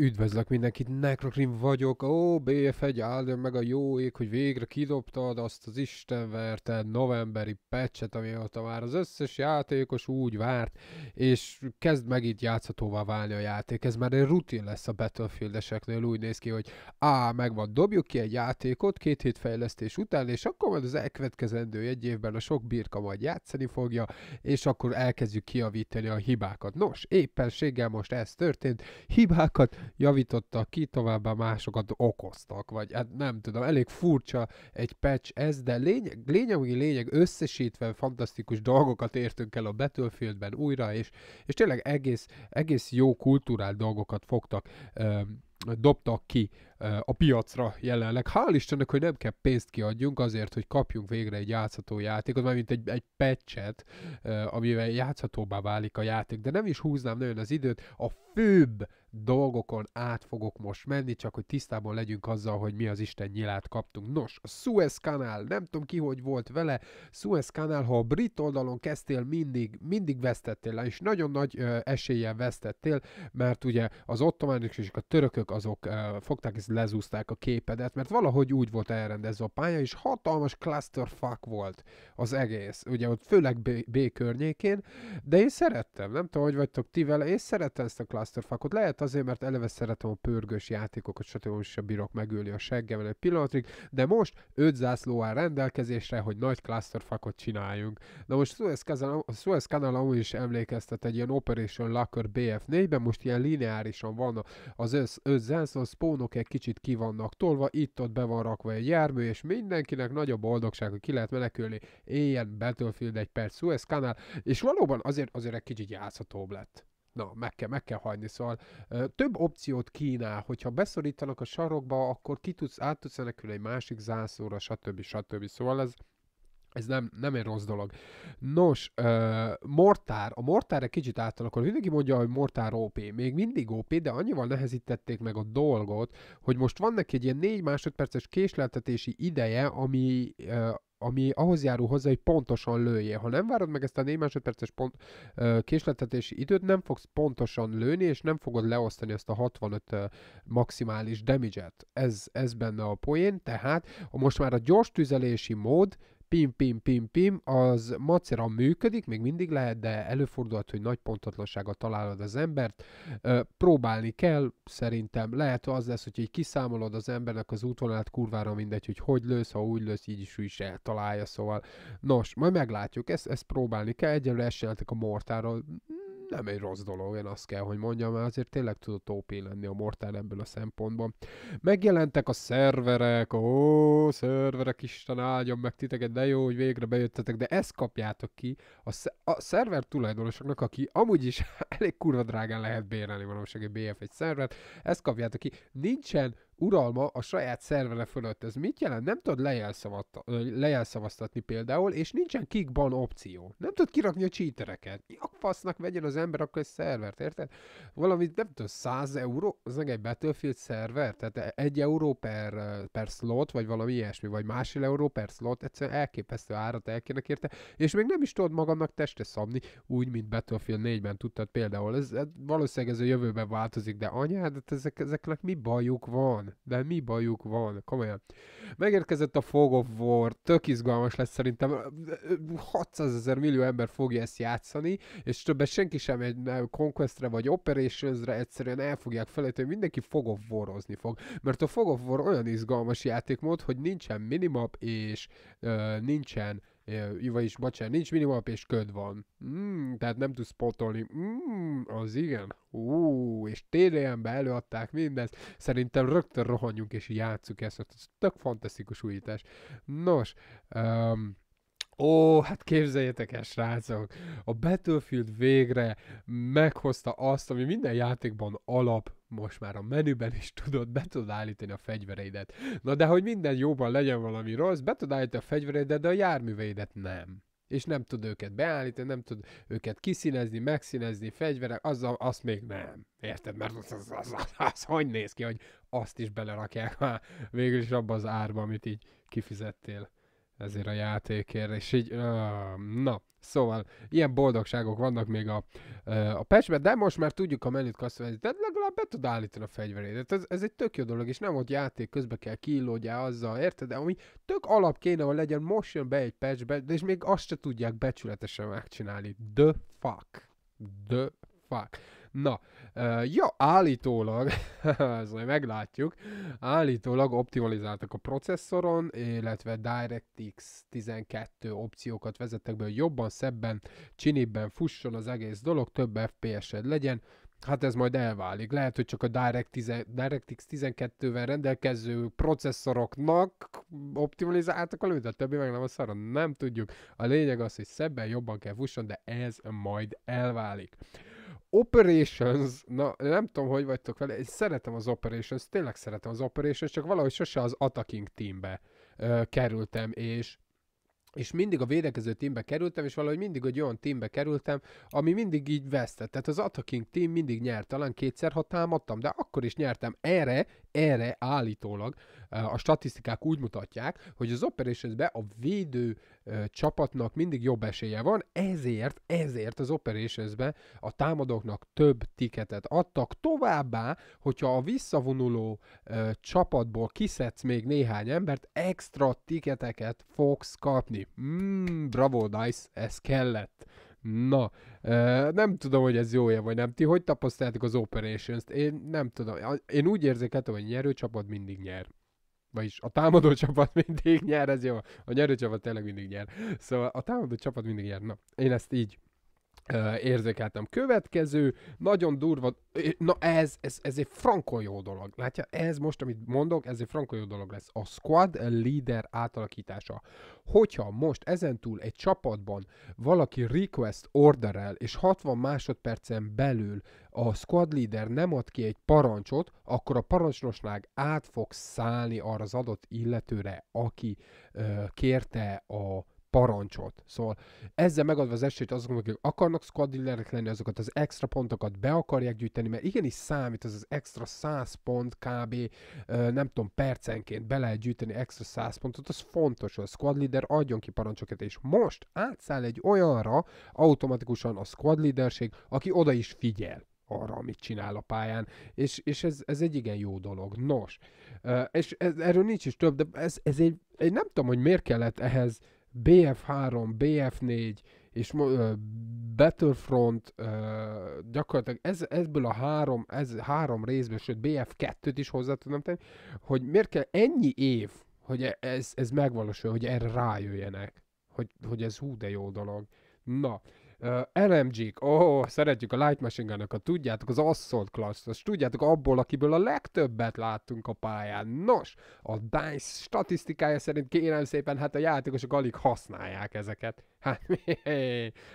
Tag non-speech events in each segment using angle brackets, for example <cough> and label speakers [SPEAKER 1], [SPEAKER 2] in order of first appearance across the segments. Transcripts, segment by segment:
[SPEAKER 1] Üdvözlök mindenkit, Necrocrim vagyok, ó, BF egy áldjon meg a jó ég, hogy végre kidobtad azt az istenverte novemberi patchet, amióta már az összes játékos úgy várt, és kezd itt játszhatóvá válni a játék. Ez már egy rutin lesz a Battlefield-eseknél, úgy néz ki, hogy á, megvan, dobjuk ki egy játékot két hét fejlesztés után, és akkor majd az elkövetkezendő egy évben a sok birka majd játszani fogja, és akkor elkezdjük kiavítani a hibákat. Nos, éppenséggel most ez történt, hibákat javítottak ki, továbbá másokat okoztak, vagy hát nem tudom, elég furcsa egy patch ez, de lényeg, lényeg, lényeg összesítve fantasztikus dolgokat értünk el a Battlefieldben újra, és, és tényleg egész, egész jó kulturál dolgokat fogtak, ö, dobtak ki a piacra jelenleg. Hál' Istennek, hogy nem kell pénzt kiadjunk azért, hogy kapjunk végre egy játszható játékot, mint egy, egy patchet, amivel játszhatóbbá válik a játék, de nem is húznám nagyon az időt, a főbb dolgokon át fogok most menni, csak hogy tisztában legyünk azzal, hogy mi az Isten nyilát kaptunk. Nos, a Suez kanál, nem tudom ki, hogy volt vele, Suez kanál, ha a brit oldalon kezdtél, mindig, mindig vesztettél, és nagyon nagy ö, eséllyel vesztettél, mert ugye az ottománok és a törökök azok ö, fogták és lezúzták a képedet, mert valahogy úgy volt elrendezve a pálya, és hatalmas clusterfuck volt az egész, ugye ott főleg B, B környékén, de én szerettem, nem tudom, hogy vagytok ti vele, én szerettem ezt a clusterfuckot, lehet azért, mert eleve szeretem a pörgős játékokat, stb. a bírok megölni a seggemen egy pillanatig, de most öt zászló áll rendelkezésre, hogy nagy clusterfuckot csináljunk. Na most a Suez Canal amúgy is emlékeztet egy ilyen Operation Locker BF4-ben, most ilyen lineárisan van az öt, öt spawnok egy kis kicsit ki vannak tolva, itt-ott be van rakva egy jármű, és mindenkinek nagy a boldogság, hogy ki lehet menekülni. Éljen Battlefield egy perc, Suez kanál, és valóban azért, azért egy kicsit játszhatóbb lett na, meg kell, meg kell hagyni. Szóval ö, több opciót kínál, hogyha beszorítanak a sarokba, akkor ki tudsz, át tudsz menekülni egy másik zászlóra, stb. stb. Szóval ez ez nem, nem egy rossz dolog. Nos, uh, Mortár, a Mortár egy kicsit átalakul. Mindenki mondja, hogy Mortár OP. Még mindig OP, de annyival nehezítették meg a dolgot, hogy most van neki egy ilyen 4 másodperces késleltetési ideje, ami uh, ami ahhoz járul hozzá, hogy pontosan lője. Ha nem várod meg ezt a 4 másodperces pont, uh, késleltetési időt, nem fogsz pontosan lőni, és nem fogod leosztani ezt a 65 uh, maximális damage-et. Ez, ez benne a poén, tehát most már a gyors tüzelési mód pim, pim, pim, pim, az macera működik, még mindig lehet, de előfordulhat, hogy nagy pontatlansága találod az embert. Próbálni kell, szerintem lehet az lesz, hogy így kiszámolod az embernek az útvonalát, kurvára mindegy, hogy hogy lősz, ha úgy lősz, így is, úgy is eltalálja, szóval. Nos, majd meglátjuk, ezt, ezt próbálni kell, egyelőre esélyeltek a mortáról, nem egy rossz dolog, én azt kell, hogy mondjam, mert azért tényleg tudott OP lenni a Mortál ebből a szempontból. Megjelentek a szerverek, ó, szerverek, Isten áldjon meg titeket, de jó, hogy végre bejöttetek, de ezt kapjátok ki a, sz- a szerver tulajdonosoknak, aki amúgy is <laughs> elég kurva drágán lehet bérelni valamiság egy BF1 szervert, ezt kapjátok ki. Nincsen uralma a saját szervere fölött. Ez mit jelent? Nem tudod lejelszavaztatni például, és nincsen kickban opció. Nem tudod kirakni a cheatereket. A fasznak vegyen az ember akkor egy szervert, érted? Valamit nem tudom, 100 euró, az meg egy Battlefield szerver, tehát e- egy euró per, per slot, vagy valami ilyesmi, vagy másfél euró per slot, egyszerűen elképesztő árat elkérnek érte, és még nem is tudod magadnak testre szabni, úgy, mint Battlefield 4-ben tudtad például. Ez, ez valószínűleg ez a jövőben változik, de anyád, hát ezek, ezeknek mi bajuk van? de mi bajuk van, komolyan. Megérkezett a Fog of War, tök izgalmas lesz szerintem, 600 ezer millió ember fogja ezt játszani, és többet senki sem egy Conquestre vagy Operationsre egyszerűen el fogják felejteni, mindenki Fog of Worozni fog, mert a Fog of War olyan izgalmas játékmód, hogy nincsen minimap és ö, nincsen vagyis bocsánat, nincs minimap és köd van. Mm, tehát nem tudsz spotolni. Mm, az igen. Ú, és TDM-be előadták mindezt. Szerintem rögtön rohanjunk és játsszuk ezt. Ez tök fantasztikus újítás. Nos, um, Ó, hát képzeljétek el, srácok! A Battlefield végre meghozta azt, ami minden játékban alap, most már a menüben is tudod, be tudod állítani a fegyvereidet. Na de hogy minden jóban legyen valami rossz, be tudod állítani a fegyvereidet, de a járműveidet nem és nem tud őket beállítani, nem tud őket kiszínezni, megszínezni, fegyverek, az azt még nem. Érted? Mert az, az, az, az, az hogy néz ki, hogy azt is belerakják már végül is abba az árba, amit így kifizettél ezért a játékért, és így, uh, na, szóval ilyen boldogságok vannak még a, uh, a patchben, de most már tudjuk a menüt kasztolni, de legalább be tud állítani a fegyverét, ez, ez egy tök jó dolog, és nem ott játék közbe kell kiillódjál azzal, érted? De ami tök alap kéne, hogy legyen, most jön be egy patchbe, de és még azt se tudják becsületesen megcsinálni. The fuck. The fuck. Na, ja, állítólag, <laughs> ez majd meglátjuk, állítólag optimalizáltak a processzoron, illetve DirectX 12 opciókat vezettek be, hogy jobban, szebben, csinibben fusson az egész dolog, több FPS-ed legyen, Hát ez majd elválik. Lehet, hogy csak a Direct 10, DirectX 12-vel rendelkező processzoroknak optimalizáltak valamit, de a többi meg nem a szara, nem tudjuk. A lényeg az, hogy szebben jobban kell fusson, de ez majd elválik. Operations, na nem tudom, hogy vagytok vele, én szeretem az Operations, tényleg szeretem az Operations, csak valahogy sose az attacking teambe ö, kerültem, és és mindig a védekező teambe kerültem, és valahogy mindig egy olyan teambe kerültem, ami mindig így vesztett. Tehát az attacking team mindig nyert, talán kétszer, ha támadtam, de akkor is nyertem. Erre, erre állítólag a statisztikák úgy mutatják, hogy az operations a védő csapatnak mindig jobb esélye van, ezért, ezért az operations a támadóknak több tiketet adtak. Továbbá, hogyha a visszavonuló ö, csapatból kiszedsz még néhány embert, extra tiketeket fogsz kapni. Mm, bravo, Dice, ez kellett. Na, nem tudom, hogy ez jó-e vagy nem. Ti hogy tapasztaljátok az Operations-t? Én nem tudom. Én úgy érzékeltem, hogy nyerő csapat mindig nyer vagyis a támadó csapat <laughs> mindig nyer, ez jó. A nyerő csapat tényleg mindig nyer. Szóval a támadó csapat mindig nyer. Na, én ezt így érzékeltem. Következő, nagyon durva, na ez, ez, ez egy frankó jó dolog. Látja, ez most, amit mondok, ez egy frankó jó dolog lesz. A squad leader átalakítása. Hogyha most ezentúl egy csapatban valaki request orderel, és 60 másodpercen belül a squad leader nem ad ki egy parancsot, akkor a parancsnosság át fog szállni arra az adott illetőre, aki ö, uh, kérte a parancsot. Szóval ezzel megadva az esélyt azoknak, akik akarnak squadillerek lenni, azokat az extra pontokat be akarják gyűjteni, mert igenis számít az az extra 100 pont kb. nem tudom, percenként be lehet gyűjteni extra 100 pontot, az fontos, hogy a squad leader adjon ki parancsokat, és most átszáll egy olyanra automatikusan a squad leaderség, aki oda is figyel arra, amit csinál a pályán, és, és ez, ez egy igen jó dolog. Nos, és ez, erről nincs is több, de ez, ez egy, egy, nem tudom, hogy miért kellett ehhez BF3, BF4 és uh, Battlefront uh, gyakorlatilag ez, ezből a három, ez három részből, sőt BF2-t is hozzá tudom tenni, hogy miért kell ennyi év, hogy e- ez, ez megvalósul, hogy erre rájöjjenek, hogy, hogy ez hú de jó dolog. Na, Uh, LMG-k, ó, oh, szeretjük a Light Machine Gun-okat, tudjátok, az Assault class tudjátok, abból, akiből a legtöbbet láttunk a pályán. Nos, a DICE statisztikája szerint kérem szépen, hát a játékosok alig használják ezeket. Hát, <laughs>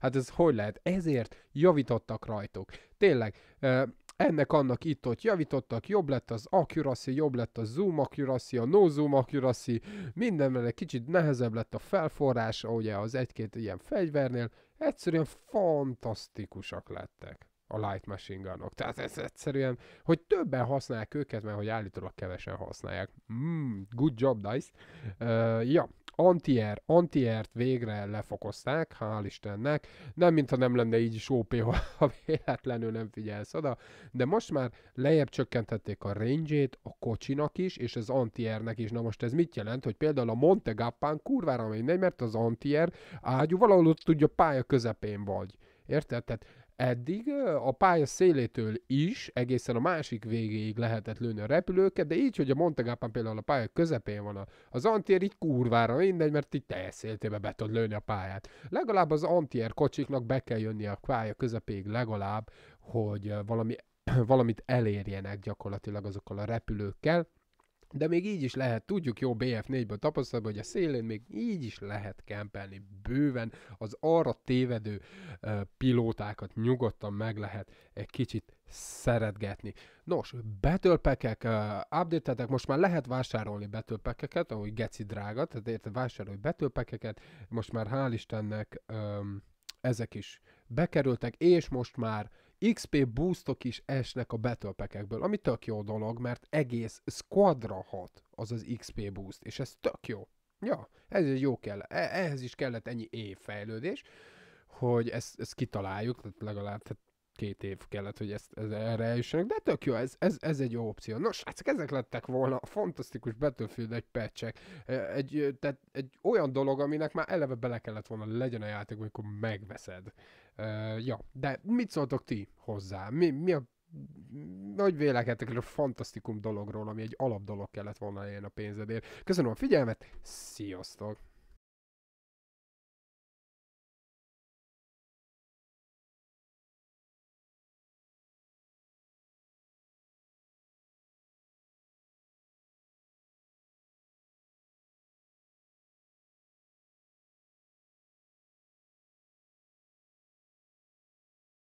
[SPEAKER 1] hát ez hogy lehet? Ezért javítottak rajtuk. Tényleg, uh, ennek, annak itt-ott javítottak, jobb lett az accuracy, jobb lett a zoom accuracy, a no zoom accuracy, mindenben egy kicsit nehezebb lett a felforrás, ugye az egy-két ilyen fegyvernél, egyszerűen fantasztikusak lettek a light machine gunok. Tehát ez egyszerűen, hogy többen használják őket, mert hogy állítólag kevesen használják. Mm, good job, Dice. Uh, ja, Antier, Antiert végre lefokozták, hál' Istennek. Nem, mintha nem lenne így is OP, ha véletlenül nem figyelsz oda, de most már lejjebb csökkentették a range a kocsinak is, és az Antiernek is. Na most ez mit jelent, hogy például a Monte Gappán kurvára mindegy, mert az Antier ágyú valahol ott tudja pálya közepén vagy. Érted? Tehát Eddig a pálya szélétől is egészen a másik végéig lehetett lőni a repülőket, de így, hogy a Montegápán például a pálya közepén van az antier, így kurvára mindegy, mert így teljes széltébe be tud lőni a pályát. Legalább az antier kocsiknak be kell jönni a pálya közepéig legalább, hogy valami, <clears throat> valamit elérjenek gyakorlatilag azokkal a repülőkkel, de még így is lehet, tudjuk jó BF4-ből tapasztalatban, hogy a szélén még így is lehet kempelni bőven, az arra tévedő uh, pilótákat nyugodtan meg lehet egy kicsit szeretgetni. Nos, betölpekek, uh, update most már lehet vásárolni betölpekeket, ahogy geci drága, tehát érted, vásárolj betölpekeket, most már hál' Istennek um, ezek is bekerültek, és most már uh, XP boostok is esnek a battle ami tök jó dolog, mert egész squadra hat az az XP boost, és ez tök jó. Ja, ez egy jó kell. E-, ehhez is kellett ennyi évfejlődés, hogy ezt, ezt kitaláljuk, tehát legalább tehát két év kellett, hogy ezt, ez, erre eljussanak, de tök jó, ez, ez, ez egy jó opció. Nos, hát ezek lettek volna a fantasztikus Battlefield egy pecsek. Egy, tehát egy olyan dolog, aminek már eleve bele kellett volna legyen a játék, amikor megveszed. Uh, ja, de mit szóltok ti hozzá? Mi, mi a nagy vélekedtek a fantasztikum dologról, ami egy alap dolog kellett volna ilyen a pénzedért. Köszönöm a figyelmet, sziasztok!